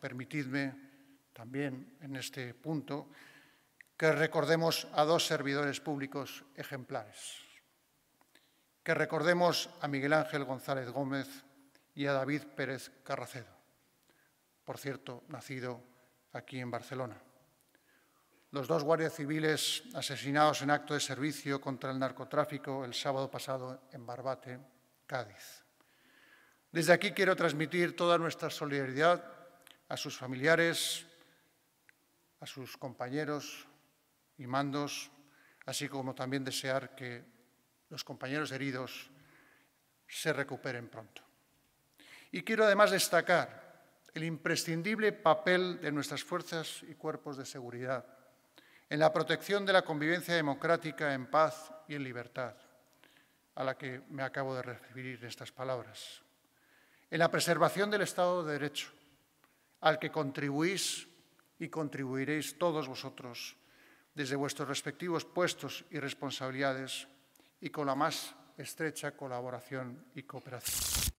permitidme también en este punto que recordemos a dos servidores públicos ejemplares, que recordemos a Miguel Ángel González Gómez y a David Pérez Carracedo, por cierto, nacido aquí en Barcelona. Los dos guardias civiles asesinados en acto de servicio contra el narcotráfico el sábado pasado en Barbate, Cádiz. Desde aquí quiero transmitir toda nuestra solidaridad a sus familiares, a sus compañeros y mandos, así como también desear que los compañeros heridos se recuperen pronto. Y quiero además destacar el imprescindible papel de nuestras fuerzas y cuerpos de seguridad en la protección de la convivencia democrática en paz y en libertad, a la que me acabo de referir en estas palabras, en la preservación del Estado de Derecho, al que contribuís y contribuiréis todos vosotros desde vuestros respectivos puestos y responsabilidades y con la más estrecha colaboración y cooperación.